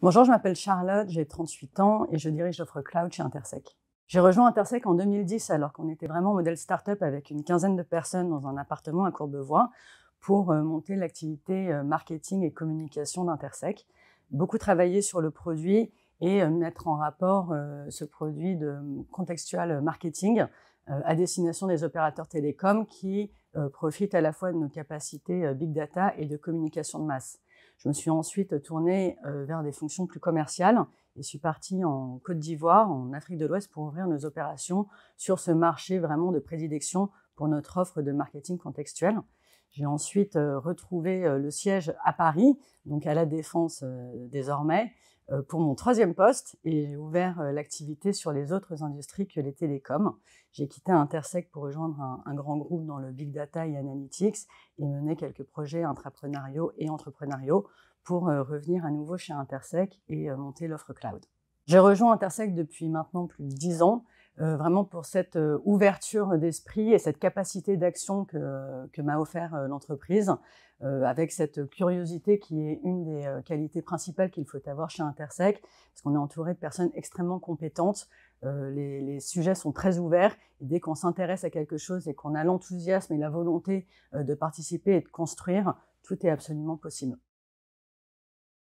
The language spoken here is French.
Bonjour, je m'appelle Charlotte, j'ai 38 ans et je dirige l'offre cloud chez Intersec. J'ai rejoint Intersec en 2010 alors qu'on était vraiment modèle start-up avec une quinzaine de personnes dans un appartement à Courbevoie pour euh, monter l'activité euh, marketing et communication d'Intersec. Beaucoup travaillé sur le produit et euh, mettre en rapport ce produit de contextual marketing à destination des opérateurs télécoms qui profitent à la fois de nos capacités big data et de communication de masse. Je me suis ensuite tournée euh, vers des fonctions plus commerciales et suis partie en Côte d'Ivoire, en Afrique de l'Ouest, pour ouvrir nos opérations sur ce marché vraiment de prédilection pour notre offre de marketing contextuel. J'ai ensuite euh, retrouvé euh, le siège à Paris, donc à la Défense désormais, euh, pour mon troisième poste et j'ai ouvert euh, l'activité sur les autres industries que les télécoms. J'ai quitté Intersec pour rejoindre un, grand groupe dans le big data et analytics et mener quelques projets intrapreneuriaux et entrepreneuriaux pour euh, revenir à nouveau chez Intersec et monter l'offre cloud. J'ai rejoint Intersec depuis maintenant plus de 10 ans euh, vraiment pour cette euh, ouverture d'esprit et cette capacité d'action que, que m'a offert euh, l'entreprise, avec cette curiosité qui est une des qualités principales qu'il faut avoir chez Intersec, parce qu'on est entouré de personnes extrêmement compétentes. Les, les, sujets sont très ouverts. Et dès qu'on s'intéresse à quelque chose et qu'on a l'enthousiasme et la volonté de participer et de construire, tout est absolument possible.